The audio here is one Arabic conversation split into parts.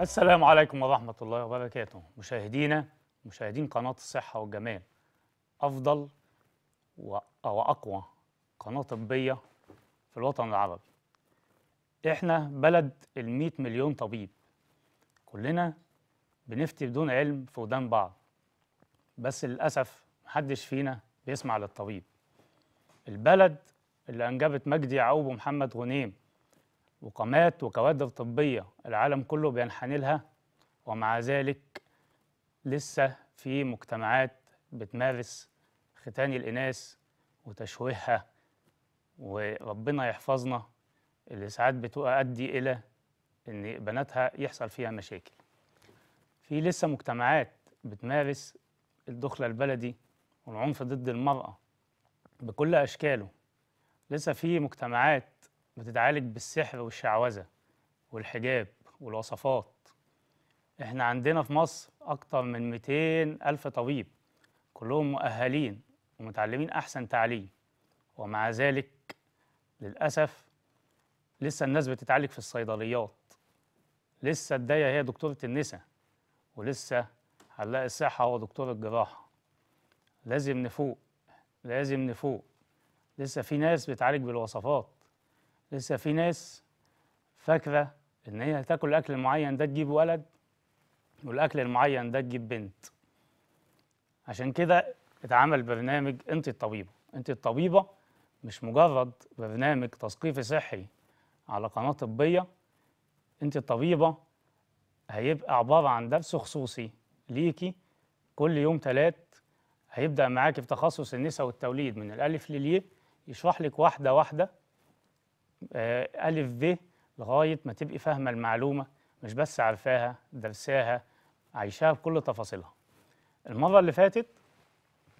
السلام عليكم ورحمة الله وبركاته مشاهدينا مشاهدين قناة الصحة والجمال أفضل و... أو أقوى قناة طبية في الوطن العربي إحنا بلد الميت مليون طبيب كلنا بنفتي بدون علم في ودان بعض بس للأسف محدش فينا بيسمع للطبيب البلد اللي أنجبت مجدي يعقوب ومحمد غنيم وقامات وكوادر طبية العالم كله بينحني لها ومع ذلك لسه في مجتمعات بتمارس ختان الإناث وتشويهها وربنا يحفظنا اللي ساعات بتؤدي إلى إن بناتها يحصل فيها مشاكل في لسه مجتمعات بتمارس الدخلة البلدي والعنف ضد المرأة بكل أشكاله لسه في مجتمعات بتتعالج بالسحر والشعوذة والحجاب والوصفات احنا عندنا في مصر أكتر من 200 ألف طبيب كلهم مؤهلين ومتعلمين أحسن تعليم ومع ذلك للأسف لسه الناس بتتعالج في الصيدليات لسه الداية هي دكتورة النساء ولسه هنلاقي الصحة هو دكتور الجراحة لازم نفوق لازم نفوق لسه في ناس بتعالج بالوصفات لسه في ناس فاكره ان هي تاكل الاكل المعين ده تجيب ولد والاكل المعين ده تجيب بنت عشان كده اتعمل برنامج انت الطبيبه انت الطبيبه مش مجرد برنامج تثقيفي صحي على قناه طبيه انت الطبيبه هيبقى عباره عن درس خصوصي ليكي كل يوم ثلاث هيبدا معاكي في تخصص النساء والتوليد من الالف للياء يشرح لك واحده واحده آه، ألف ب لغاية ما تبقي فاهمة المعلومة مش بس عارفاها درساها عايشاها بكل تفاصيلها المرة اللي فاتت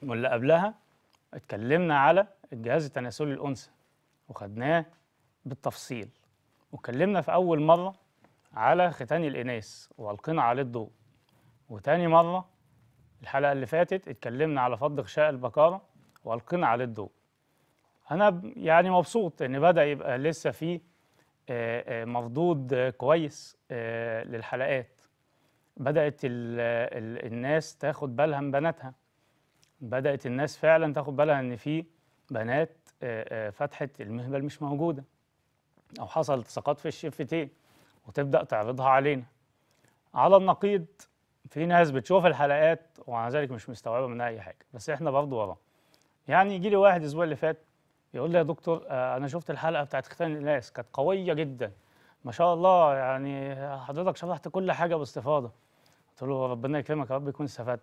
واللي قبلها اتكلمنا على الجهاز التناسلي الأنثى وخدناه بالتفصيل واتكلمنا في أول مرة على ختان الإناث وألقينا عليه الضوء وتاني مرة الحلقة اللي فاتت اتكلمنا على فض غشاء البكارة وألقينا عليه الضوء انا يعني مبسوط ان بدا يبقى لسه في آه، آه، مردود كويس آه، للحلقات بدات الناس تاخد بالها من بناتها بدات الناس فعلا تاخد بالها ان في بنات فتحه المهبل مش موجوده او حصل التصاقات في الشفتين وتبدا تعرضها علينا على النقيض في ناس بتشوف الحلقات ومع ذلك مش مستوعبه منها اي حاجه بس احنا برضه ورا يعني يجي لي واحد الاسبوع اللي فات يقول لي يا دكتور آه، انا شفت الحلقه بتاعت ختان الناس كانت قويه جدا ما شاء الله يعني حضرتك شرحت كل حاجه باستفاضه قلت له ربنا يكرمك يا رب يكون استفدت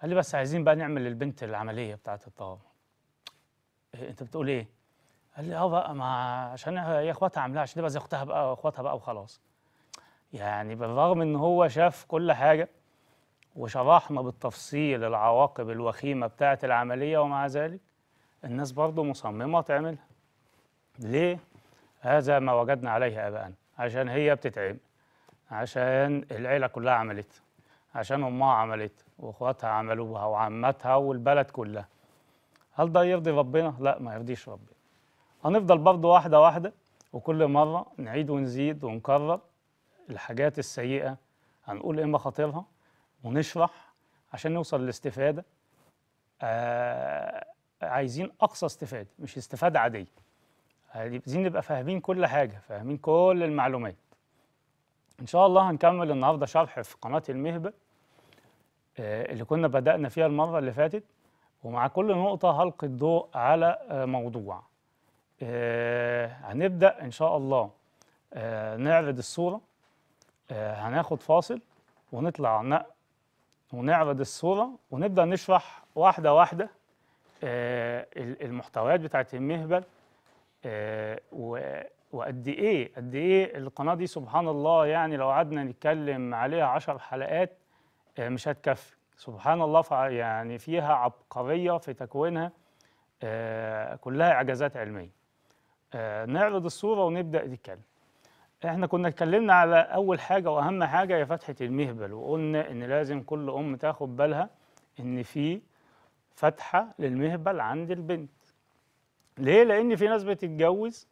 قال لي بس عايزين بقى نعمل للبنت العمليه بتاعه الطهاره إيه، انت بتقول ايه قال لي اه بقى ما عشان هي اخواتها عاملاها عشان تبقى زي اختها بقى واخواتها بقى وخلاص يعني بالرغم ان هو شاف كل حاجه وشرحنا بالتفصيل العواقب الوخيمه بتاعه العمليه ومع ذلك الناس برضه مصممة تعمل ليه؟ هذا ما وجدنا عليه آباءنا عشان هي بتتعب عشان العيلة كلها عملت عشان أمها عملت وإخواتها عملوها وعمتها والبلد كلها هل ده يرضي ربنا؟ لا ما يرضيش ربنا هنفضل برضه واحدة واحدة وكل مرة نعيد ونزيد ونكرر الحاجات السيئة هنقول إيه مخاطرها ونشرح عشان نوصل للاستفادة آه عايزين اقصى استفاده مش استفاده عاديه عايزين نبقى فاهمين كل حاجه فاهمين كل المعلومات ان شاء الله هنكمل النهارده شرح في قناه المهبه آه، اللي كنا بدانا فيها المره اللي فاتت ومع كل نقطه هلقي الضوء على آه، موضوع آه، هنبدا ان شاء الله نعرض الصوره هناخد فاصل ونطلع ونعرض الصوره ونبدا نشرح واحده واحده آه، المحتويات بتاعت المهبل آه، وقد ايه قد ايه القناه دي سبحان الله يعني لو قعدنا نتكلم عليها عشر حلقات آه، مش هتكفي سبحان الله يعني فيها عبقريه في تكوينها كلها اعجازات علميه نعرض الصوره ونبدا نتكلم احنا كنا اتكلمنا على اول حاجه واهم حاجه هي فتحه المهبل وقلنا ان لازم كل ام تاخد بالها ان في فاتحه للمهبل عند البنت ليه لان في ناس بتتجوز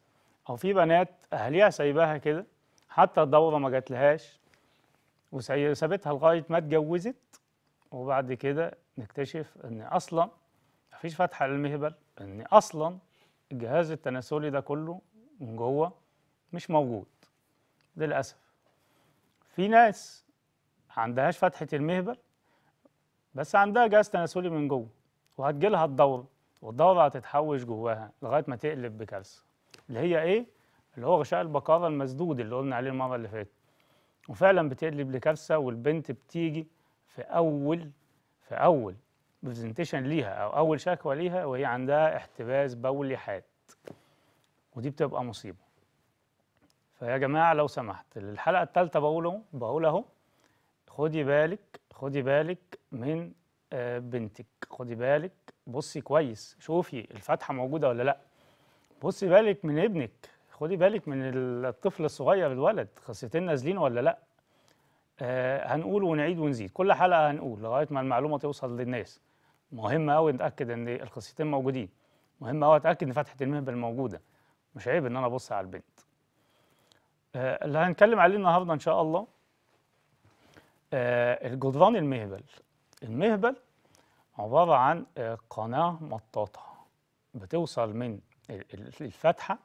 او في بنات اهاليها سايباها كده حتى الدوره ما لهاش وسابتها لغايه ما اتجوزت وبعد كده نكتشف ان اصلا مفيش فتحه للمهبل ان اصلا الجهاز التناسلي ده كله من جوه مش موجود للاسف في ناس عندهاش فتحه المهبل بس عندها جهاز تناسلي من جوه وهتجيلها الدورة والدورة هتتحوش جواها لغاية ما تقلب بكارثة اللي هي إيه؟ اللي هو غشاء البقارة المسدود اللي قلنا عليه المرة اللي فاتت وفعلا بتقلب لكارثة والبنت بتيجي في أول في أول برزنتيشن ليها أو أول شكوى ليها وهي عندها احتباس بولي حاد ودي بتبقى مصيبة فيا جماعة لو سمحت الحلقة الثالثة بقوله بقول أهو خدي بالك خدي بالك من بنتك خدي بالك بصي كويس شوفي الفتحه موجوده ولا لا بصي بالك من ابنك خدي بالك من الطفل الصغير الولد خاصيتين نازلين ولا لا آه هنقول ونعيد ونزيد كل حلقه هنقول لغايه ما المعلومه توصل للناس مهم أوي نتاكد ان الخاصيتين موجودين مهم أوي اتاكد ان فتحه المهبل موجوده مش عيب ان انا ابص على البنت آه اللي هنتكلم عليه النهارده ان شاء الله آه الجدران المهبل المهبل عبارة عن آه، قناة مطاطة بتوصل من الفتحة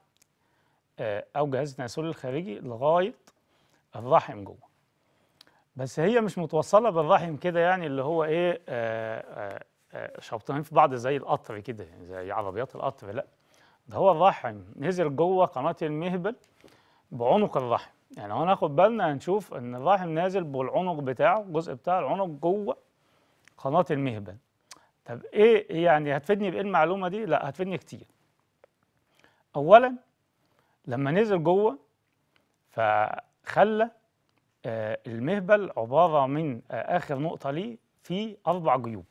آه، أو جهاز التناسل الخارجي لغاية الرحم جوه بس هي مش متوصلة بالرحم كده يعني اللي هو إيه آه، شبطانين في بعض زي القطر كده يعني زي عربيات القطر لا ده هو الرحم نزل جوه قناة المهبل بعنق الرحم يعني هو ناخد بالنا هنشوف ان الرحم نازل بالعنق بتاعه الجزء بتاع العنق جوه قناه المهبل طب ايه يعني هتفيدني بايه المعلومه دي لا هتفيدني كتير اولا لما نزل جوه فخلى آه، المهبل عباره من آه، اخر نقطه ليه في اربع جيوب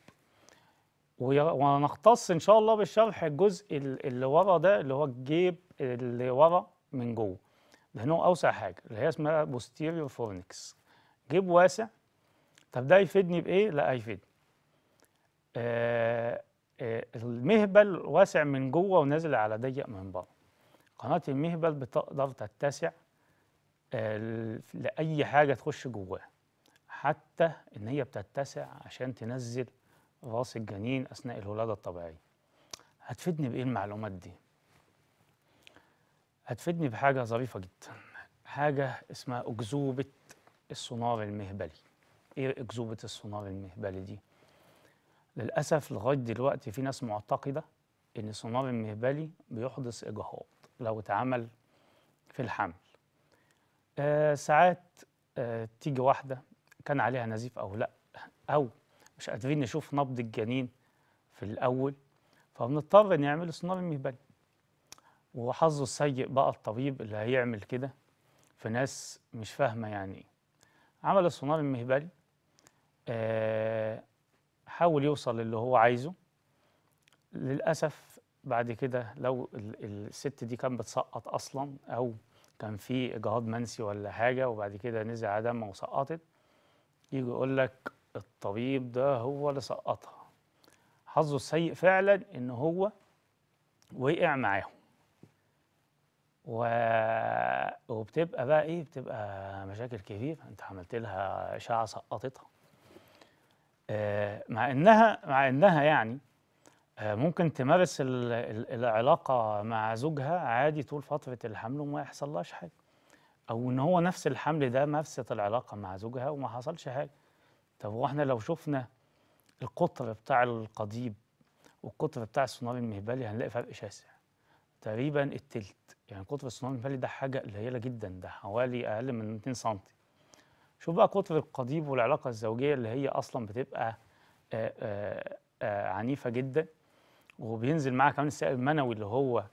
ونختص ان شاء الله بالشرح الجزء اللي ورا ده اللي هو الجيب اللي ورا من جوه لان هو اوسع حاجه اللي هي اسمها بوستيريور فورنكس جيب واسع طب ده يفيدني بايه لا هيفيدني آه، آه، المهبل واسع من جوه ونازل على ضيق من بره قناة المهبل بتقدر تتسع آه، لأي حاجة تخش جواها حتى إن هي بتتسع عشان تنزل راس الجنين أثناء الولادة الطبيعية هتفيدني بإيه المعلومات دي؟ هتفيدني بحاجة ظريفة جدا حاجة اسمها أكذوبة السونار المهبلي إيه أكذوبة السونار المهبلي دي؟ للأسف لغاية دلوقتي في ناس معتقدة إن صمام المهبلي بيحدث إجهاض لو اتعمل في الحمل آه ساعات آه تيجي واحدة كان عليها نزيف أو لأ أو مش قادرين نشوف نبض الجنين في الأول فبنضطر نعمل سونار مهبلي وحظه السيء بقى الطبيب اللي هيعمل كده في ناس مش فاهمة يعني إيه عمل الصمام المهبلي آه حاول يوصل للي هو عايزه للأسف بعد كده لو الست دي كانت بتسقط أصلا أو كان في إجهاض منسي ولا حاجة وبعد كده نزل دمها وسقطت يجي يقول لك الطبيب ده هو اللي سقطها حظه السيء فعلا إن هو وقع معاهم و... وبتبقى بقى ايه بتبقى مشاكل كبيره انت عملت لها اشعه سقطتها آه، مع انها مع انها يعني آه، ممكن تمارس العلاقة مع زوجها عادي طول فترة الحمل وما يحصلهاش حاجة أو إن هو نفس الحمل ده مارست العلاقة مع زوجها وما حصلش حاجة طب واحنا لو شفنا القطر بتاع القضيب والقطر بتاع الصنار المهبلي هنلاقي فرق شاسع تقريبا التلت يعني قطر الصنار المهبلي ده حاجة قليلة جدا ده حوالي أقل من 2 سم شوف بقى قطر القضيب والعلاقة الزوجية اللي هي أصلا بتبقى آآ آه، آآ آه، آآ آه، عنيفة جدا وبينزل معاها كمان السائل المنوي اللي هو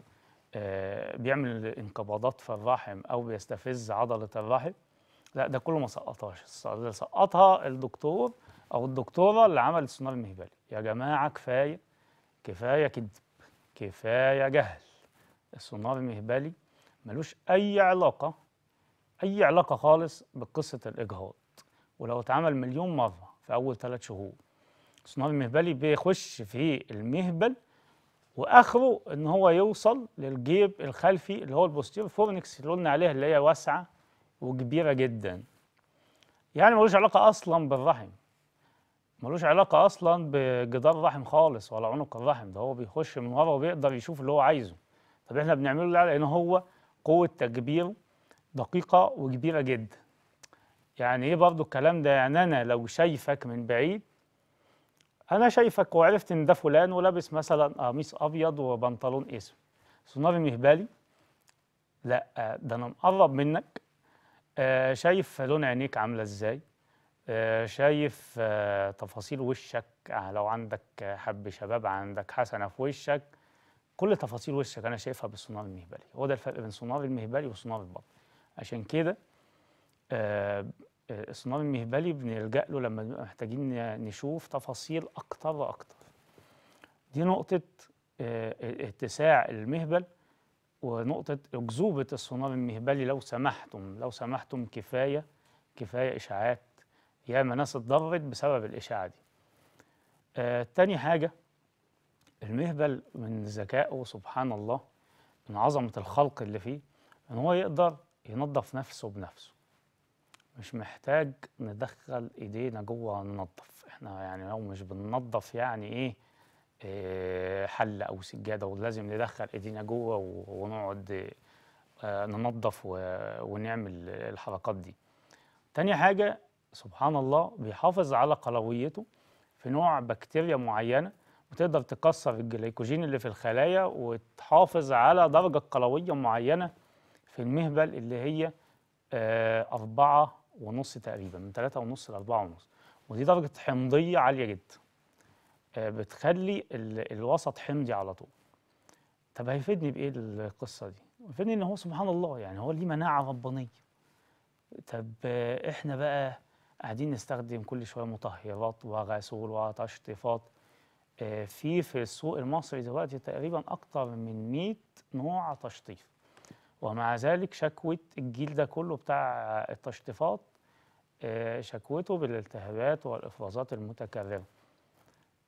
بيعمل انقباضات في الرحم أو بيستفز عضلة الرحم لا ده كله ما سقطهاش سقطها الدكتور أو الدكتورة اللي عملت السونار المهبلي يا جماعة كفاية كفاية كذب كفاية جهل السونار المهبلي ملوش أي علاقة اي علاقه خالص بقصه الاجهاض ولو اتعمل مليون مره في اول ثلاث شهور الصناعي المهبلي بيخش في المهبل واخره ان هو يوصل للجيب الخلفي اللي هو البوستير فورنكس اللي قلنا عليها اللي هي واسعه وكبيره جدا يعني ملوش علاقه اصلا بالرحم ملوش علاقه اصلا بجدار الرحم خالص ولا عنق الرحم ده هو بيخش من ورا وبيقدر يشوف اللي هو عايزه طب احنا بنعمله ليه لان هو قوه تكبيره دقيقة وكبيرة جدا يعني ايه برضو الكلام ده يعني انا لو شايفك من بعيد انا شايفك وعرفت ان ده فلان ولابس مثلا قميص ابيض وبنطلون اسود صناري مهبالي لا آه، ده انا مقرب منك آه شايف لون عينيك عامله ازاي آه شايف آه تفاصيل وشك آه، لو عندك آه، حب شباب عندك حسنه في وشك كل تفاصيل وشك انا شايفها بالسونار المهبلي هو ده الفرق بين سونار المهبلي وسونار البطن عشان كده آه، آه، الصمام المهبلي بنلجأ له لما محتاجين نشوف تفاصيل أكتر وأكتر دي نقطة آه، اتساع المهبل ونقطة أكذوبة الصمام المهبلي لو سمحتم لو سمحتم كفاية كفاية إشاعات ياما ناس اتضرت بسبب الإشاعة دي آه تاني حاجة المهبل من ذكائه سبحان الله من عظمة الخلق اللي فيه إن هو يقدر ينظف نفسه بنفسه مش محتاج ندخل ايدينا جوه ننظف احنا يعني لو مش بننظف يعني ايه, إيه او سجاده ولازم ندخل ايدينا جوه ونقعد آه ننظف ونعمل الحركات دي تاني حاجه سبحان الله بيحافظ على قلويته في نوع بكتيريا معينه بتقدر تكسر الجليكوجين اللي في الخلايا وتحافظ على درجه قلويه معينه في المهبل اللي هي آه، أربعة ونص تقريبا من ثلاثة ونص لأربعة ونص ودي درجة حمضية عالية جدا آه، بتخلي الوسط حمضي على طول طب هيفيدني بإيه القصة دي؟ هيفيدني إن هو سبحان الله يعني هو ليه مناعة ربانية طب آه، إحنا بقى قاعدين نستخدم كل شوية مطهرات وغسول وتشطيفات في في السوق المصري دلوقتي تقريبا أكتر من 100 نوع تشطيف ومع ذلك شكوت الجيل ده كله بتاع التشطيفات آه، شكوته بالالتهابات والإفرازات المتكررة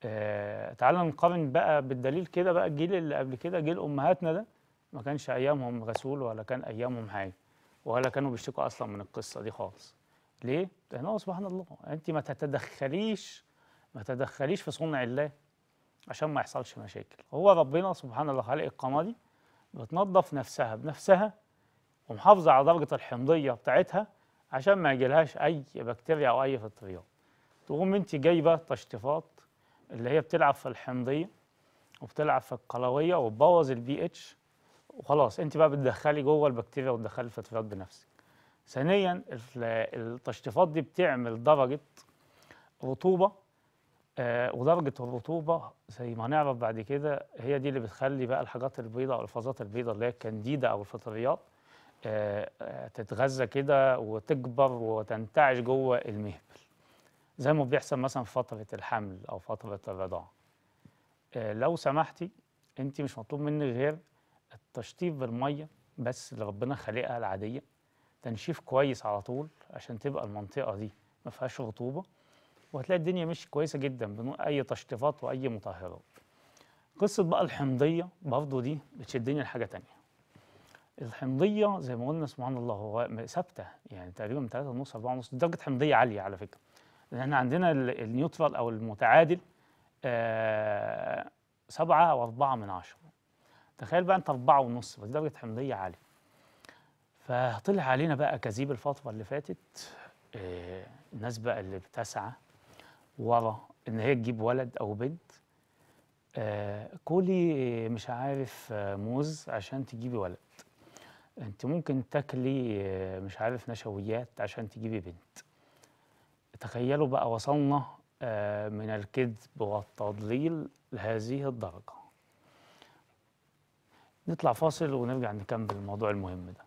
آه، تعال نقارن بقى بالدليل كده بقى الجيل اللي قبل كده جيل أمهاتنا ده ما كانش أيامهم غسول ولا كان أيامهم حاجة ولا كانوا بيشتكوا أصلا من القصة دي خالص ليه؟ لأنه سبحان الله أنت ما تتدخليش ما تتدخليش في صنع الله عشان ما يحصلش مشاكل هو ربنا سبحان الله خلق القناة دي بتنظف نفسها بنفسها ومحافظة على درجة الحمضية بتاعتها عشان ما يجيلهاش أي بكتيريا أو أي فطريات تقوم أنت جايبة تشطيفات اللي هي بتلعب في الحمضية وبتلعب في القلوية وتبوظ البي اتش وخلاص أنت بقى بتدخلي جوه البكتيريا وتدخلي الفطريات بنفسك. ثانيا التشطيفات دي بتعمل درجة رطوبة آه ودرجة الرطوبة زي ما هنعرف بعد كده هي دي اللي بتخلي بقى الحاجات البيضاء أو الفازات البيضاء اللي هي الكنديدة أو الفطريات آه،, آه تتغذى كده وتكبر وتنتعش جوه المهبل زي ما بيحصل مثلا في فترة الحمل أو فترة الرضاعة آه لو سمحتي أنت مش مطلوب مني غير التشطيب بالمية بس اللي ربنا خالقها العادية تنشيف كويس على طول عشان تبقى المنطقة دي ما فيهاش رطوبة وهتلاقي الدنيا مش كويسه جدا بدون اي تشطيفات واي مطهرات قصه بقى الحمضيه برضه دي بتشدني لحاجه تانية الحمضيه زي ما قلنا سبحان الله هو ثابته يعني تقريبا 3 ونص 4 ونص درجه حمضيه عاليه على فكره لان احنا عندنا النيوترال او المتعادل آه سبعة أربعة من عشرة تخيل بقى أنت أربعة ونص بس درجة حمضية عالية فطلع علينا بقى أكاذيب الفترة اللي فاتت آه الناس بقى اللي بتسعى ورا ان هي تجيب ولد او بنت آه كلي مش عارف آه، موز عشان تجيبي ولد انت ممكن تاكلي آه، مش عارف نشويات عشان تجيبي بنت تخيلوا بقى وصلنا آه، من الكذب والتضليل لهذه الدرجة نطلع فاصل ونرجع نكمل الموضوع المهم ده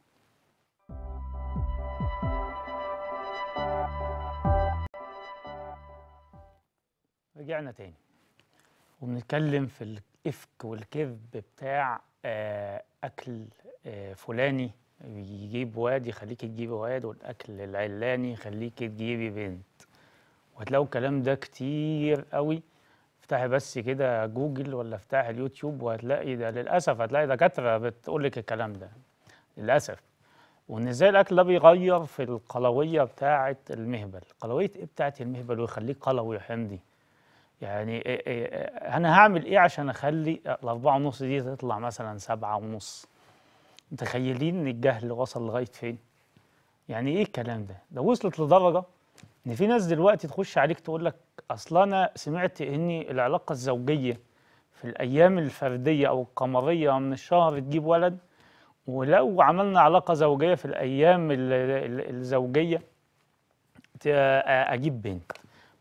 رجعنا تاني وبنتكلم في الإفك والكذب بتاع آه، أكل آه، فلاني يجيب واد يخليك تجيبي واد والأكل العلاني يخليك تجيبي بنت وهتلاقوا الكلام ده كتير قوي افتحي بس كده جوجل ولا افتحي اليوتيوب وهتلاقي ده للأسف هتلاقي دكاترة بتقول لك الكلام ده للأسف وان ازاي الاكل ده بيغير في القلويه بتاعه المهبل قلويه ايه بتاعه المهبل ويخليك قلوي حمدي يعني إيه،, إيه إيه انا هعمل ايه عشان اخلي الاربعة ونص دي تطلع مثلا سبعة ونص متخيلين ان الجهل وصل لغايه فين يعني ايه الكلام ده ده وصلت لدرجه ان في ناس دلوقتي تخش عليك تقول لك اصل انا سمعت ان العلاقه الزوجيه في الايام الفرديه او القمريه من الشهر تجيب ولد ولو عملنا علاقه زوجيه في الايام الزوجيه اجيب بنت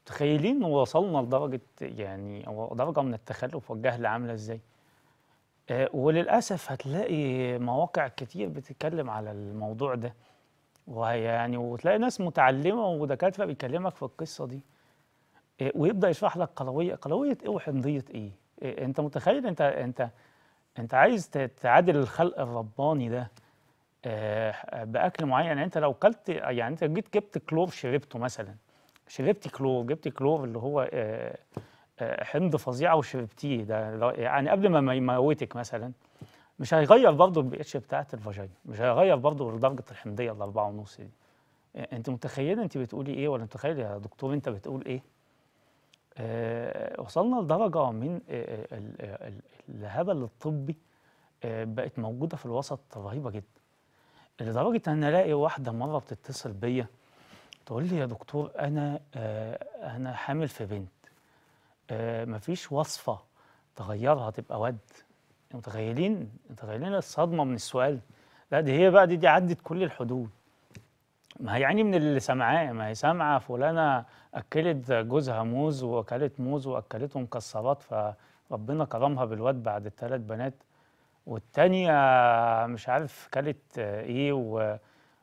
متخيلين وصلنا لدرجه يعني او درجه من التخلف والجهل عامله ازاي آه، وللاسف هتلاقي مواقع كتير بتتكلم على الموضوع ده ويعني وتلاقي ناس متعلمه ودكاتره بيكلمك في القصه دي آه، ويبدا يشرح لك قلويه قلويه ايه وحمضيه ايه آه، انت متخيل انت انت انت عايز تعادل الخلق الرباني ده باكل معين يعني انت لو كلت يعني انت جيت جبت كلور شربته مثلا شربت كلور جبت كلور اللي هو آه، آه، حمض فظيعه وشربتيه ده يعني قبل ما يموتك مثلا مش هيغير برضه البي اتش بتاعت الفاجينا مش هيغير برضه درجه الحمضيه ال ونص دي انت متخيله انت بتقولي ايه ولا متخيل يا دكتور انت بتقول ايه آه، وصلنا لدرجه من الهبل الطبي بقت موجوده في الوسط رهيبه جدا لدرجه ان الاقي واحده مره بتتصل بيا تقول لي يا دكتور انا آه، انا حامل في بنت آه، مفيش وصفه تغيرها تبقى ود متخيلين متخيلين الصدمه من السؤال لا دي هي بقى دي, دي عدت كل الحدود ما هي يعني من اللي سامعاه ما هي سامعه فلانه اكلت جوزها موز واكلت موز واكلته مكسرات فربنا كرمها بالواد بعد الثلاث بنات والتانيه مش عارف كلت آه، ايه و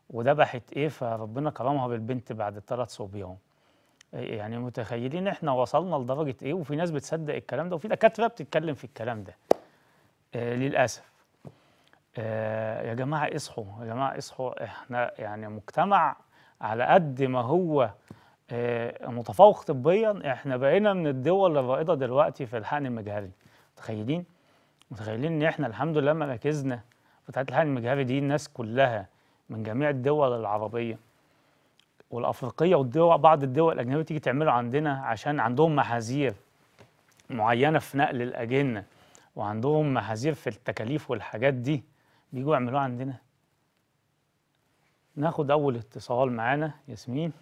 وذبحت ايه فربنا كرمها بالبنت بعد ثلاث صبيان إيه، يعني متخيلين احنا وصلنا لدرجه ايه وفي ناس بتصدق الكلام ده وفي دكاتره بتتكلم في الكلام ده آه للاسف آه يا جماعه اصحوا يا جماعه اصحوا احنا يعني مجتمع على قد ما هو آه متفوق طبيا احنا بقينا من الدول الرائده دلوقتي في الحقن المجهري متخيلين متخيلين ان احنا الحمد لله مراكزنا بتاعت الحقن المجهري دي الناس كلها من جميع الدول العربية والأفريقية والدول بعض الدول الأجنبية تيجي تعمله عندنا عشان عندهم محاذير معينة في نقل الأجنة وعندهم محاذير في التكاليف والحاجات دي بيجوا يعملوها عندنا ناخد أول اتصال معانا ياسمين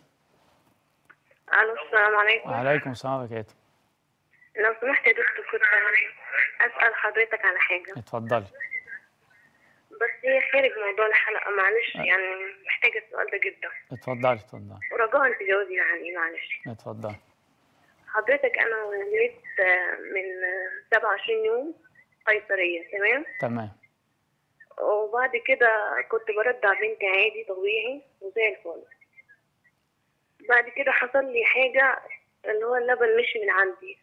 ألو السلام عليكم وعليكم السلام ورحمة الله لو سمحت يا دكتور كنت أسأل حضرتك على حاجة اتفضلي بس هي ايه، خارج موضوع الحلقه معلش آه. يعني محتاجه السؤال ده جدا اتفضلي اتفضلي ورجاء تجاوزي يعني معلش اتفضلي حضرتك انا ولدت آه، من 27 يوم قيصريه تمام تمام وبعد كده كنت برضع بنتي عادي طبيعي وزي الفل بعد كده حصل لي حاجه اللي هو اللبن مشي من عندي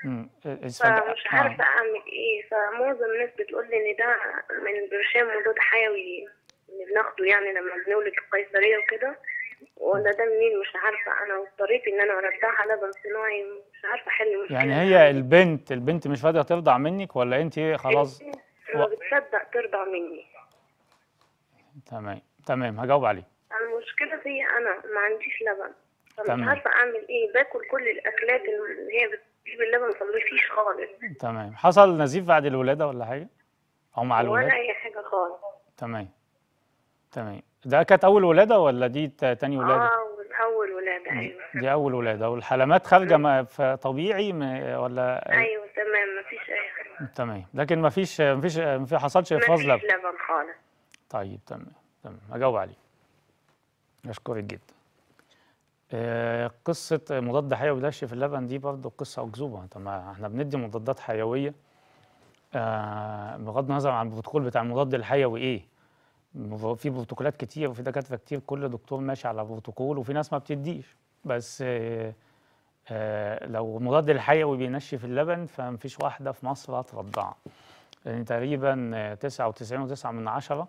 فمش آه. عارفه اعمل ايه فمعظم الناس بتقول لي ان ده من برشام مضاد حيوي اللي بناخده يعني لما بنولد القيصريه وكده ولا ده منين مش عارفه انا اضطريت ان انا ارضعها لبن صناعي مش عارفه احل المشكلة يعني هي البنت البنت مش فاضيه ترضع منك ولا انت خلاص ما إيه، إيه. بتصدق ترضع مني تمام تمام هجاوب عليه المشكله فيا انا ما عنديش لبن فمش عارفه اعمل ايه باكل كل الاكلات اللي هي بت... بسم الله ما بصليش خالص تمام حصل نزيف بعد الولاده ولا حاجه او مع الولاده ولا اي حاجه خالص تمام تمام ده كانت اول ولاده ولا دي تاني ولاده اه اول ولاده ايوه دي اول ولاده والحلمات خارجه ما في طبيعي ما ولا ايوه تمام مفيش اي حاجه تمام لكن مفيش مفيش ما حصلش افراز لبن مفيش لبن خالص طيب تمام تمام هجاوب عليه اشكرك جدا آه، قصة مضاد حيوي دش في اللبن دي برضه قصة أكذوبة طب ما احنا بندي مضادات حيوية آه، بغض النظر عن البروتوكول بتاع المضاد الحيوي ايه في بروتوكولات كتير وفي دكاترة كتير كل دكتور ماشي على بروتوكول وفي ناس ما بتديش بس آه، لو المضاد الحيوي بينشف اللبن فمفيش واحدة في مصر هترضعها لأن يعني تقريبا 99.9 من عشرة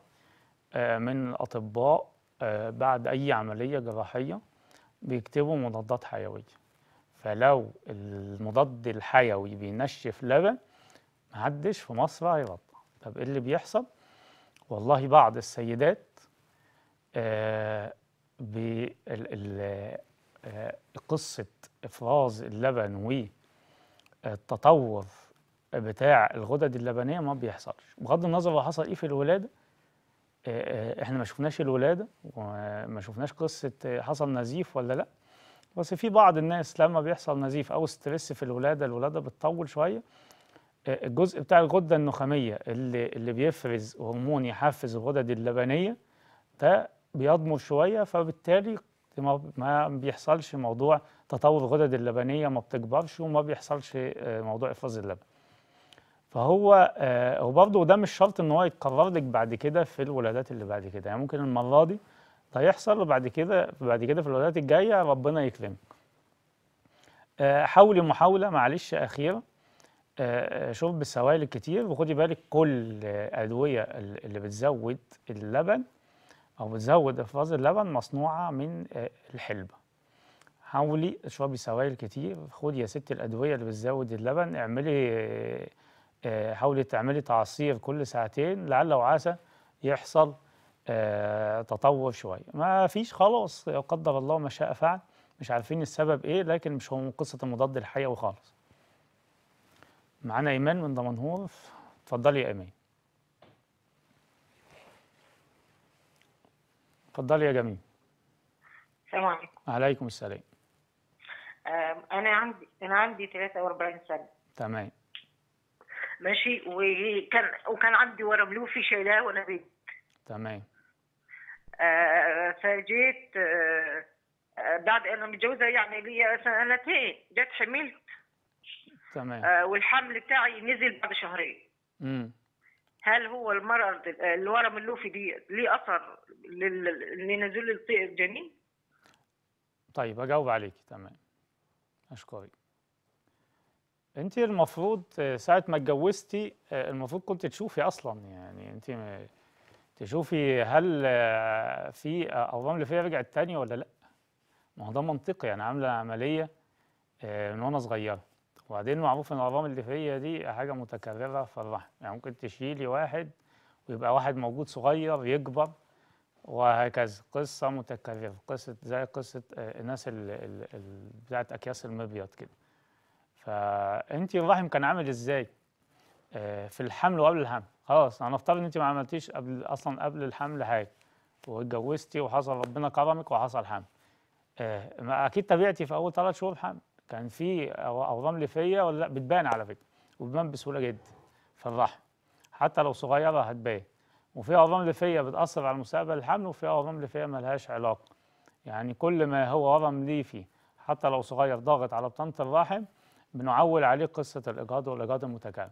من الأطباء بعد أي عملية جراحية بيكتبوا مضادات حيوية فلو المضاد الحيوي بينشف لبن محدش في مصر هيغطى طب ايه اللي بيحصل؟ والله بعض السيدات آه, آه، قصة إفراز اللبن والتطور آه، بتاع الغدد اللبنية ما بيحصلش بغض النظر هو حصل إيه في الولادة آه، آه، احنا ما شفناش الولاده وما شفناش قصه آه، حصل نزيف ولا لا بس في بعض الناس لما بيحصل نزيف او ستريس في الولاده الولاده بتطول شويه الجزء بتاع الغده النخاميه اللي اللي بيفرز هرمون يحفز الغدد اللبنيه ده بيضمر شويه فبالتالي ما بيحصلش موضوع تطور الغدد اللبنيه ما بتكبرش وما بيحصلش موضوع افراز اللبن فهو آه وبرضه ده مش شرط ان هو يتكرر لك بعد كده في الولادات اللي بعد كده يعني ممكن المره دي ده يحصل وبعد كده بعد كده في الولادات الجايه ربنا يكرمك. آه حاولي محاوله معلش اخيره آه, آه، شرب السوائل الكتير وخدي بالك كل ادويه اللي بتزود اللبن او بتزود افراز اللبن مصنوعه من آه، الحلبه. حاولي اشربي سوائل كتير خدي يا ستي الادويه اللي بتزود اللبن اعملي آه، حاولي تعملي تعصير كل ساعتين لعل وعسى يحصل آه، تطور شويه ما فيش خلاص قدر الله ما شاء فعل مش عارفين السبب ايه لكن مش هو قصه المضاد الحيوي خالص معانا ايمان من دمنهور اتفضلي يا ايمان اتفضلي يا جميل السلام عليكم عليكم السلام آه، انا عندي انا عندي 43 سنه تمام ماشي وكان وكان عندي ورم لوفي شايلاه وانا بنت تمام آه فجيت آه بعد انا متجوزه يعني ليا سنتين جت حملت تمام آه والحمل بتاعي نزل بعد شهرين امم هل هو المرض الورم اللوفي دي ليه اثر لنزول الجنين؟ طيب اجاوب عليك تمام اشكرك انت المفروض آه، ساعه ما اتجوزتي آه، المفروض كنت تشوفي اصلا يعني انت آه، تشوفي هل في اورام فيها رجعت تانية ولا لا ما هو ده منطقي انا عامله عمليه من وانا صغيره وبعدين معروف ان الاورام فيا دي حاجه متكرره في الرحم يعني ممكن تشيلي واحد ويبقى واحد موجود صغير يكبر وهكذا قصه متكرره قصه زي قصه الناس بتاعت اكياس المبيض كده فانت الرحم كان عامل ازاي آه، في الحمل وقبل الحمل خلاص هنفترض ان انت ما عملتيش قبل اصلا قبل الحمل حاجه واتجوزتي وحصل ربنا كرمك وحصل حمل آه، ما اكيد طبيعتي في اول ثلاث شهور حمل كان في اورام ليفيه ولا لا بتبان على فكره وبتبان بسهوله جدا في الرحم حتى لو صغيره هتبان وفي اورام ليفيه بتاثر على مستقبل الحمل وفي اورام ليفيه ملهاش علاقه يعني كل ما هو ورم ليفي حتى لو صغير ضاغط على بطانه الرحم بنعول عليه قصه الاجهاض والاجهاض المتكامل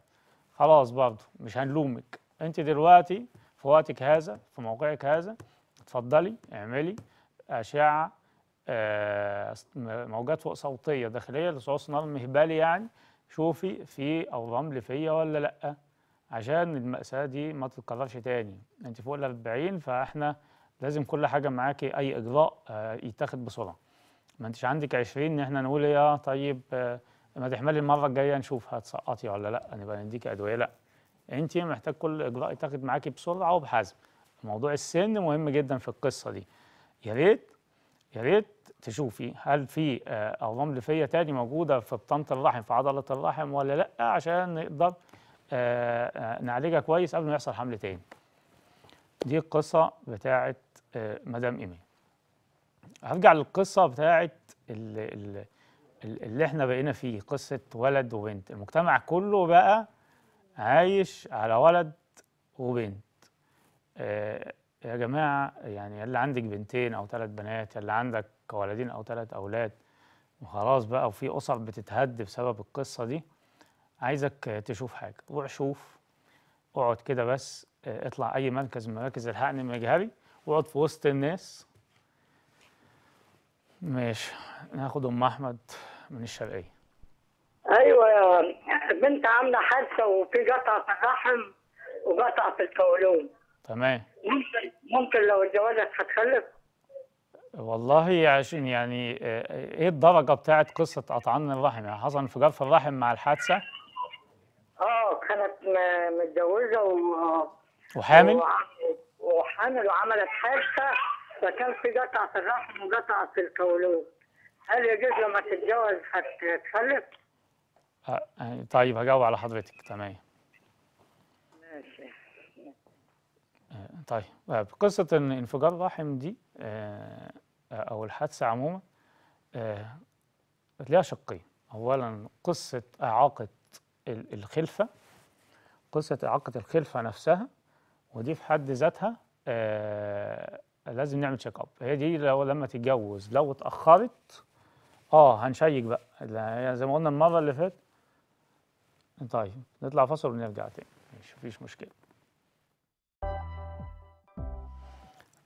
خلاص برضه مش هنلومك انت دلوقتي في وقتك هذا في موقعك هذا اتفضلي اعملي اشعه آه، موجات فوق صوتيه داخليه لصوص نار مهبلي يعني شوفي في اورام فيا ولا لا عشان المأساة دي ما تتكررش تاني انت فوق ال 40 فاحنا لازم كل حاجة معاكي اي اجراء آه، يتاخد بسرعة ما انتش عندك 20 ان احنا نقول يا طيب آه ما تحملي المره الجايه نشوف هتسقطي ولا لا نبقى نديك ادويه لا انت محتاج كل اجراء يتاخد معاكي بسرعه وبحزم موضوع السن مهم جدا في القصه دي يا ريت يا ريت تشوفي هل في اورام آه، ليفيه تاني موجوده في بطانه الرحم في عضله الرحم ولا لا عشان نقدر آه، آه، نعالجها كويس قبل ما يحصل حمل تاني دي القصه بتاعه مدام ايمي هرجع للقصه بتاعه ال اللي احنا بقينا فيه قصة ولد وبنت المجتمع كله بقى عايش على ولد وبنت آه يا جماعة يعني اللي عندك بنتين أو ثلاث بنات اللي عندك ولدين أو ثلاث أولاد وخلاص بقى وفي أسر بتتهد بسبب القصة دي عايزك تشوف حاجة روح شوف اقعد كده بس آه، اطلع أي مركز من مراكز الحقن المجهري واقعد في وسط الناس ماشي ناخد أم أحمد من الشرقية أيوة بنت عاملة حادثة وفي قطع في الرحم وقطع في القولون تمام ممكن ممكن لو اتجوزت هتخلف والله عشان يعني آه، ايه الدرجه بتاعت قصه قطعان الرحم يعني حصل انفجار في الرحم مع الحادثه اه كانت متجوزه و... وحامل وحامل وعملت حادثه فكان في قطع في الرحم وقطع في القولون هل يجوز لما تتجوز هتتخلف؟ آه، يعني طيب هجاوب على حضرتك تمام ماشي آه، طيب آه، قصة إن انفجار الرحم دي أو الحادثة عموما ليها شقين أولا قصة إعاقة الخلفة قصة إعاقة الخلفة نفسها ودي في حد ذاتها لازم نعمل شيك اب هي دي لو لما تتجوز لو اتأخرت اه هنشيك بقى يعني زي ما قلنا المره اللي فاتت طيب نطلع فاصل ونرجع تاني مفيش مشكله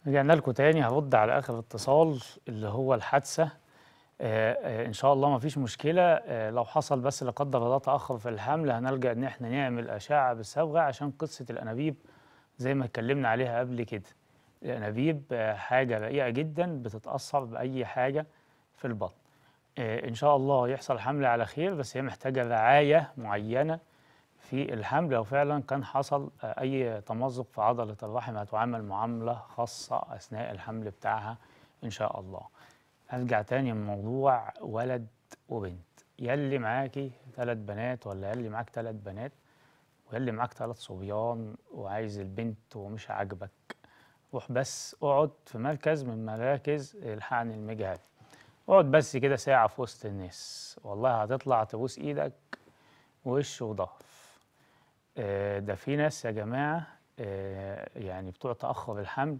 رجعنا لكم تاني هرد على اخر اتصال اللي هو الحادثه آه، آه، ان شاء الله ما فيش مشكله آه، لو حصل بس لا قدر الله تاخر في الحمل هنلجا ان احنا نعمل اشعه بالصبغه عشان قصه الانابيب زي ما اتكلمنا عليها قبل كده الانابيب حاجه رقيقه جدا بتتاثر باي حاجه في البطن آه، إن شاء الله يحصل حمل على خير بس هي محتاجة رعاية معينة في الحمل لو فعلا كان حصل آه، أي تمزق في عضلة الرحم هتعامل معاملة خاصة أثناء الحمل بتاعها إن شاء الله أرجع تاني لموضوع ولد وبنت ياللي معاكي تلات بنات ولا ياللي معاك تلات بنات وياللي معاك تلات صبيان وعايز البنت ومش عاجبك روح بس اقعد في مركز من مراكز الحقن المجهري اقعد بس كده ساعة في وسط الناس والله هتطلع تبوس ايدك وش وضعف آه، ده في ناس يا جماعة آه، يعني بتوع تأخر الحمل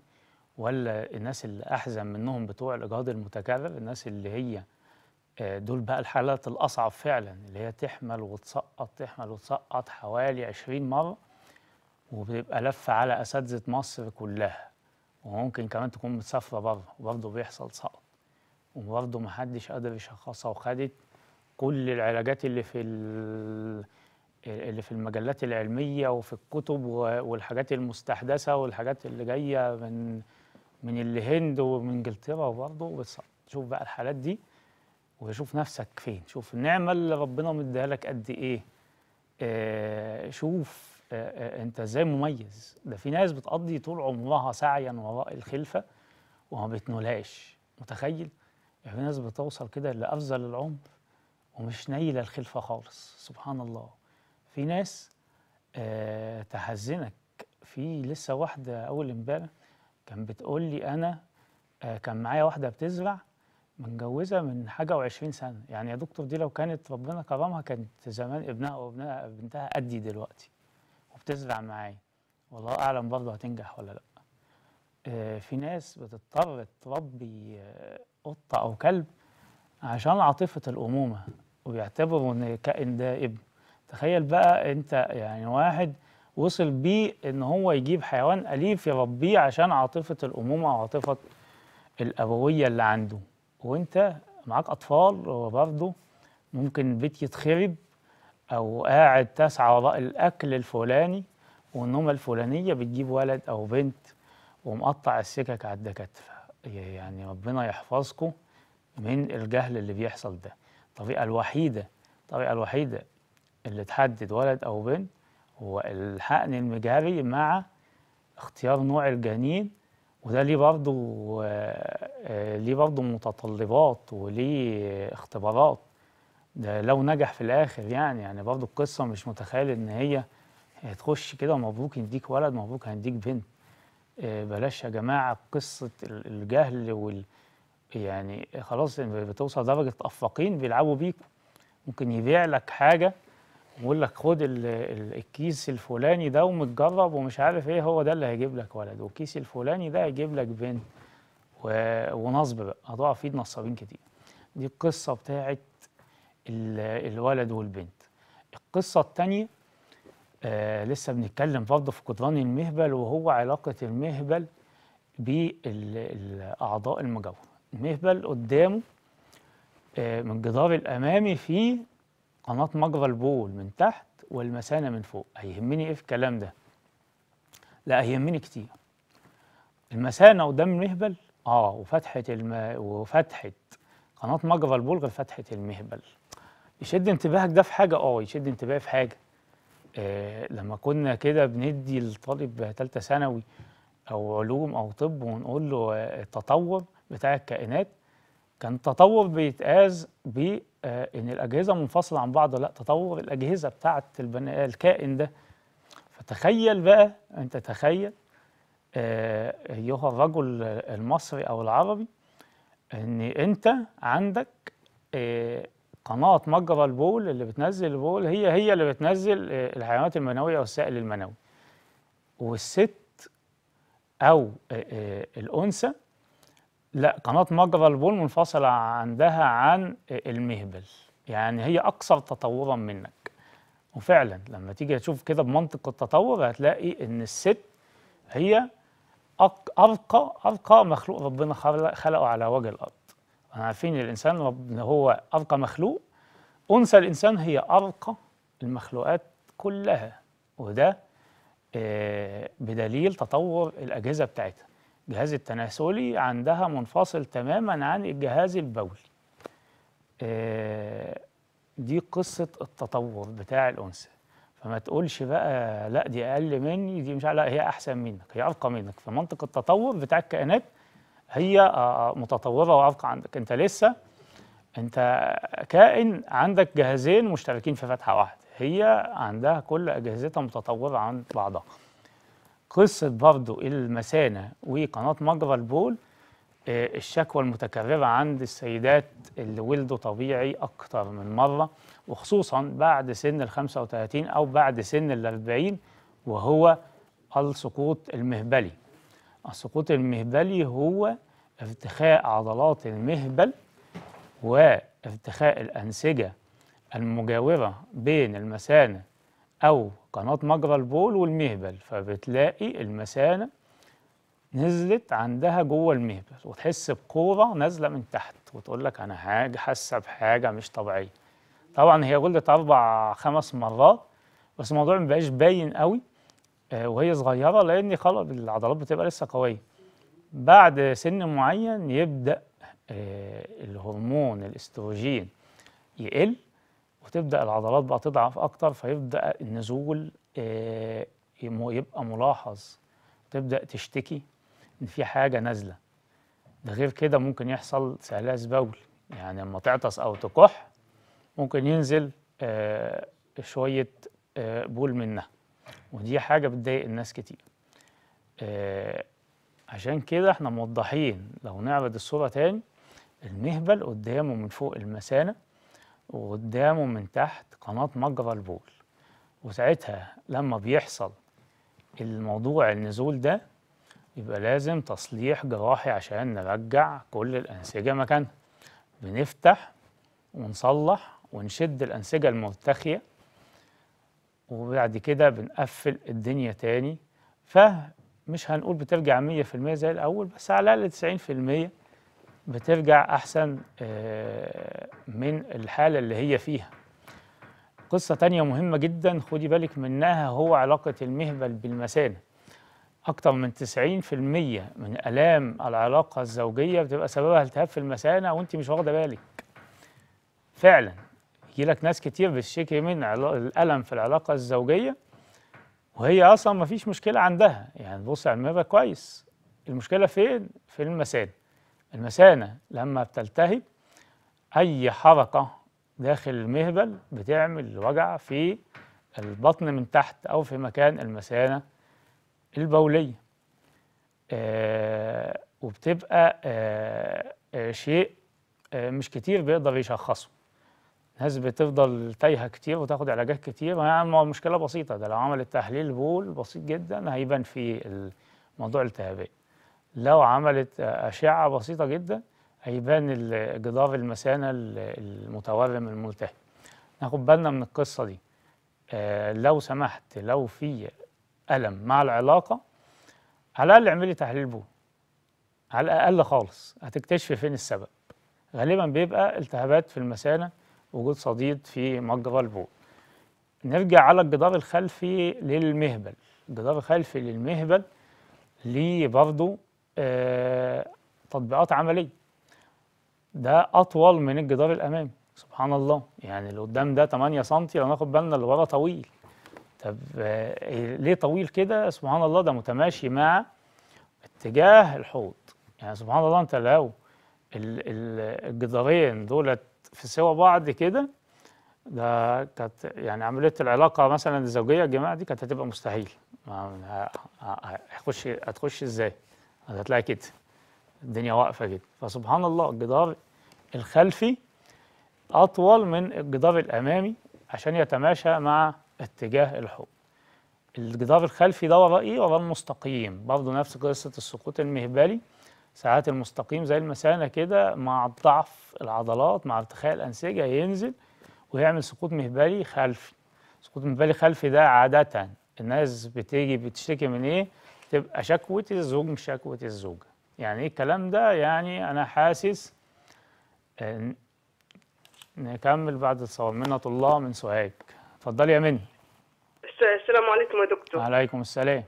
ولا الناس اللي أحزن منهم بتوع الإجهاض المتكرر الناس اللي هي آه، دول بقى الحالات الأصعب فعلا اللي هي تحمل وتسقط تحمل وتسقط حوالي عشرين مرة وبتبقى لفة على أساتذة مصر كلها وممكن كمان تكون متسافرة بره وبرضه بيحصل سقط وبرضه محدش قدر يشخصها وخدت كل العلاجات اللي في اللي في المجلات العلمية وفي الكتب والحاجات المستحدثة والحاجات اللي جاية من من الهند ومن انجلترا وبرضه شوف بقى الحالات دي وشوف نفسك فين شوف النعمة اللي ربنا مديها لك قد إيه آه شوف آه آه انت ازاي مميز ده في ناس بتقضي طول عمرها سعيا وراء الخلفه وما بتنولهاش متخيل يعني ناس بتوصل كده لأفضل العمر ومش نايلة الخلفة خالص سبحان الله في ناس آه تحزنك في لسه واحدة أول امبارح كان بتقول لي أنا آه كان معايا واحدة بتزرع متجوزة من حاجة وعشرين سنة يعني يا دكتور دي لو كانت ربنا كرمها كانت زمان ابنها وابنها بنتها قدي دلوقتي وبتزرع معايا والله أعلم برضه هتنجح ولا لأ آه في ناس بتضطر تربي آه قطة أو كلب عشان عاطفة الأمومة ويعتبروا إن الكائن ده ابن تخيل بقى أنت يعني واحد وصل بيه إن هو يجيب حيوان أليف يربيه عشان عاطفة الأمومة وعاطفة الأبوية اللي عنده وأنت معاك أطفال وبرضه ممكن البيت يتخرب أو قاعد تسعى وراء الأكل الفلاني والنومة الفلانية بتجيب ولد أو بنت ومقطع السكك على الدكاترة يعني ربنا يحفظكم من الجهل اللي بيحصل ده الطريقة الوحيدة الطريقة الوحيدة اللي تحدد ولد أو بنت هو الحقن المجهري مع اختيار نوع الجنين وده ليه برضو آه، ليه برضو متطلبات وليه اختبارات ده لو نجح في الآخر يعني يعني برضو القصة مش متخيل إن هي هتخش كده مبروك هنديك ولد مبروك هنديك بنت آه، بلاش يا جماعه قصه الجهل وال يعني خلاص بتوصل درجه افاقين بيلعبوا بيك ممكن يبيع لك حاجه ويقول لك خد الكيس الفلاني ده ومتجرب ومش عارف ايه هو ده اللي هيجيب لك ولد والكيس الفلاني ده هيجيب لك بنت و... ونصب بقى هتقع فيه نصابين كتير دي القصه بتاعت الولد والبنت القصه الثانيه آه لسه بنتكلم برضه في قدران المهبل وهو علاقة المهبل بالأعضاء المجاورة المهبل قدامه آه من الجدار الأمامي فيه قناة مجرى البول من تحت والمثانة من فوق هيهمني إيه في الكلام ده؟ لا هيهمني كتير المثانة قدام المهبل آه وفتحة الم... وفتحة قناة مجرى البول غير فتحة المهبل يشد انتباهك ده في حاجة اه يشد انتباهي في حاجة آه لما كنا كده بندي لطالب ثالثه ثانوي او علوم او طب ونقول له آه، التطور بتاع الكائنات كان تطور بيتقاس بان آه، ان الاجهزه منفصله عن بعض لا تطور الاجهزه بتاعه الكائن ده فتخيل بقى انت تخيل آه، ايها الرجل المصري او العربي ان انت عندك قناة مجرى البول اللي بتنزل البول هي هي اللي بتنزل آه، الحيوانات المنوية والسائل المنوي والست أو آه، آه، الأنثى لا قناة مجرى البول منفصلة عندها عن المهبل يعني هي أكثر تطورا منك وفعلا لما تيجي تشوف كده بمنطق التطور هتلاقي إن الست هي أرقى أرقى مخلوق ربنا خلقه على وجه الأرض عارفين الانسان هو ارقى مخلوق انثى الانسان هي ارقى المخلوقات كلها وده آه، بدليل تطور الاجهزه بتاعتها الجهاز التناسلي عندها منفصل تماما عن الجهاز البولي آه، دي قصه التطور بتاع الانثى فما تقولش بقى لا دي اقل مني دي مش لا هي احسن منك هي ارقى منك فمنطق التطور بتاع الكائنات هي آه، آه، متطوره وارقى عندك انت لسه انت كائن عندك جهازين مشتركين في فتحه واحده هي عندها كل اجهزتها متطوره عن بعضها قصه برضو المثانه وقناه مجرى البول آه، الشكوى المتكررة عند السيدات اللي ولدوا طبيعي أكتر من مرة وخصوصا بعد سن ال 35 أو بعد سن ال 40 وهو السقوط المهبلي السقوط المهبلي هو ارتخاء عضلات المهبل وارتخاء الأنسجة المجاورة بين المثانة أو قناة مجرى البول والمهبل فبتلاقي المثانة نزلت عندها جوه المهبل وتحس بكورة نازلة من تحت وتقول لك أنا حاجة حاسة بحاجة مش طبيعية طبعا هي غلت أربع خمس مرات بس الموضوع مبقاش باين قوي آه، وهي صغيره لان خلاص العضلات بتبقى لسه قويه بعد سن معين يبدا آه، الهرمون الاستروجين يقل وتبدا العضلات بقى تضعف اكتر فيبدا النزول آه، يبقى ملاحظ تبدا تشتكي ان في حاجه نازله ده غير كده ممكن يحصل سلاس بول يعني لما تعطس او تكح ممكن ينزل شويه بول منها ودي حاجة بتضايق الناس كتير آه عشان كده احنا موضحين لو نعرض الصورة تاني المهبل قدامه من فوق المثانة وقدامه من تحت قناة مجرى البول وساعتها لما بيحصل الموضوع النزول ده يبقى لازم تصليح جراحي عشان نرجع كل الأنسجة مكانها بنفتح ونصلح ونشد الأنسجة المرتخية وبعد كده بنقفل الدنيا تاني فمش هنقول بترجع 100% زي الأول بس على الأقل 90% بترجع أحسن آه، من الحالة اللي هي فيها قصة تانية مهمة جدا خدي بالك منها هو علاقة المهبل بالمثانة أكتر من 90% من آلام العلاقة الزوجية بتبقى سببها التهاب في المثانة وأنت مش واخدة بالك فعلا يجي لك ناس كتير بتشتكي من الألم في العلاقة الزوجية وهي أصلا ما فيش مشكلة عندها يعني بص على يعني المرة كويس المشكلة فين؟ في المثانة المثانة لما بتلتهب أي حركة داخل المهبل بتعمل وجع في البطن من تحت أو في مكان المثانة البولية آه وبتبقى آه،, آه شيء آه مش كتير بيقدر يشخصه ناس بتفضل تايهه كتير وتاخد علاجات كتير يعني مشكله بسيطه ده لو عمل التحليل بول بسيط جدا هيبان فيه الموضوع التهابي لو عملت اشعه بسيطه جدا هيبان الجدار المثانه المتورم الملتهب ناخد بالنا من القصه دي آه لو سمحت لو في الم مع العلاقه على الاقل اعملي تحليل بول على الاقل خالص هتكتشفي فين السبب غالبا بيبقى التهابات في المثانه وجود صديد في مجرى البول نرجع على الجدار الخلفي للمهبل الجدار الخلفي للمهبل ليه برضه آه تطبيقات عملية ده أطول من الجدار الأمامي سبحان الله يعني اللي قدام ده 8 سم لو ناخد بالنا اللي ورا طويل طب آه ليه طويل كده سبحان الله ده متماشي مع اتجاه الحوض يعني سبحان الله انت لو الجدارين دولت في سوى بعض كده ده كانت يعني عمليه العلاقه مثلا الزوجيه الجماعه دي كانت هتبقى مستحيل هتخش هتخش ازاي؟ هتلاقي كده الدنيا واقفه كده فسبحان الله الجدار الخلفي اطول من الجدار الامامي عشان يتماشى مع اتجاه الحب الجدار الخلفي ده ورا ايه؟ ورا المستقيم برضه نفس قصه السقوط المهبلي ساعات المستقيم زي المثانه كده مع ضعف العضلات مع ارتخاء الانسجه ينزل ويعمل سقوط مهبلي خلفي سقوط مهبلي خلفي ده عاده الناس بتيجي بتشتكي من ايه تبقى شكوة الزوج مش شكوة الزوجه يعني ايه الكلام ده يعني انا حاسس إن نكمل بعد الصواب منة الله من سوهاج اتفضلي يا منى السلام عليكم يا دكتور وعليكم السلام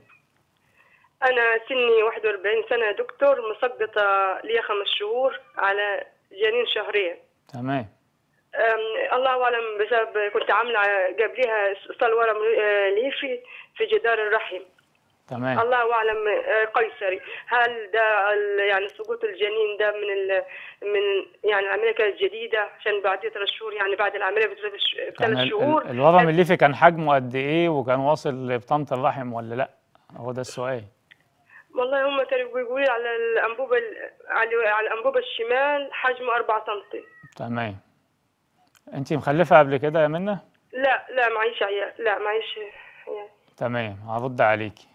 أنا سني 41 سنة دكتور مسقطه لي خمس شهور على جنين شهرية تمام الله أعلم بسبب كنت عاملة قبلها صلورة ورم في في جدار الرحم تمام الله اعلم آه، قيصري هل ده يعني سقوط الجنين ده من ال من يعني العمليه الجديده عشان بعد ثلاث شهور يعني بعد العمليه بثلاث شهور الوضع الليفي كان حجمه قد ايه وكان واصل لبطانه الرحم ولا لا هو ده السؤال والله هما كانوا بيقولوا على الانبوبه على الانبوبه الشمال حجمه 4 سم تمام انت مخلفه قبل كده يا منى لا لا معيش عيال لا معيش عيال تمام هرد عليكي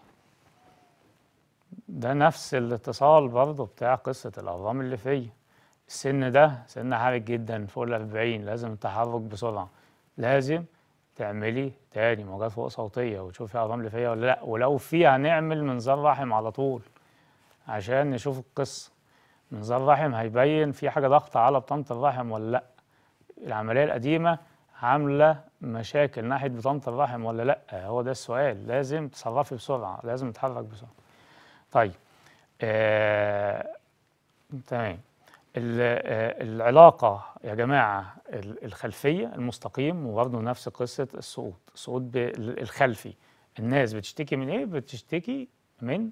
ده نفس الاتصال برضه بتاع قصه الاهرام اللي فيا السن ده سن حرج جدا فوق ال 40 لازم التحرك بسرعه لازم تعملي تاني موجات فوق صوتيه وتشوفي عظام رمل فيها ولا لا ولو فيها هنعمل منظار رحم على طول عشان نشوف القصه منظار رحم هيبين في حاجه ضغط على بطانه الرحم ولا لا العمليه القديمه عامله مشاكل ناحيه بطانه الرحم ولا لا هو ده السؤال لازم تتصرفي بسرعه لازم تتحرك بسرعه طيب آه... تمام آه، العلاقة يا جماعة الخلفية المستقيم وبرضه نفس قصة السقوط السقوط الخلفي الناس بتشتكي من إيه؟ بتشتكي من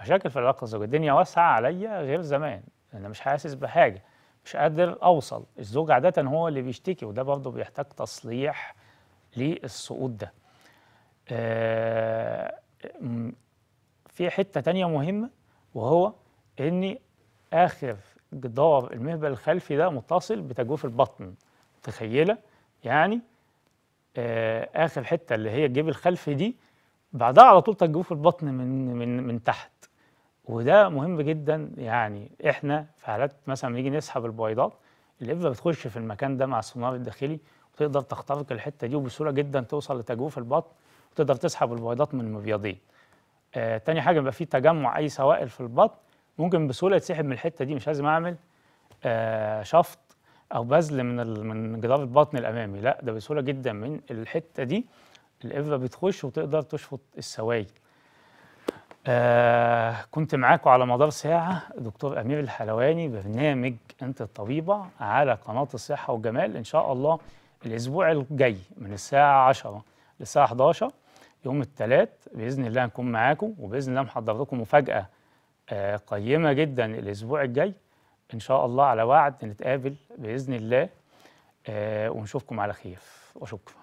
مشاكل في العلاقة الزوجية الدنيا واسعة عليا غير زمان أنا مش حاسس بحاجة مش قادر أوصل الزوج عادة هو اللي بيشتكي وده برضه بيحتاج تصليح للسقوط ده آه، في حتة تانية مهمة وهو إني آخر جدار المهبل الخلفي ده متصل بتجويف البطن تخيله يعني آه اخر حته اللي هي الجيب الخلفي دي بعدها على طول تجويف البطن من من من تحت وده مهم جدا يعني احنا في حالات مثلا بنيجي نسحب البويضات الابره بتخش في المكان ده مع السونار الداخلي وتقدر تخترق الحته دي وبسهوله جدا توصل لتجويف البطن وتقدر تسحب البويضات من المبيضين آه تاني حاجه بيبقى في تجمع اي سوائل في البطن ممكن بسهوله يتسحب من الحته دي مش لازم اعمل آه شفط او بذل من من جدار البطن الامامي لا ده بسهوله جدا من الحته دي الافه بتخش وتقدر تشفط السوائل آه كنت معاكم على مدار ساعة دكتور أمير الحلواني برنامج أنت الطبيبة على قناة الصحة والجمال إن شاء الله الأسبوع الجاي من الساعة 10 للساعة 11 يوم الثلاث بإذن الله نكون معاكم وبإذن الله محضر لكم مفاجأة آه، قيمة جدا الأسبوع الجاي إن شاء الله على وعد نتقابل بإذن الله آه، ونشوفكم على خير وشكرا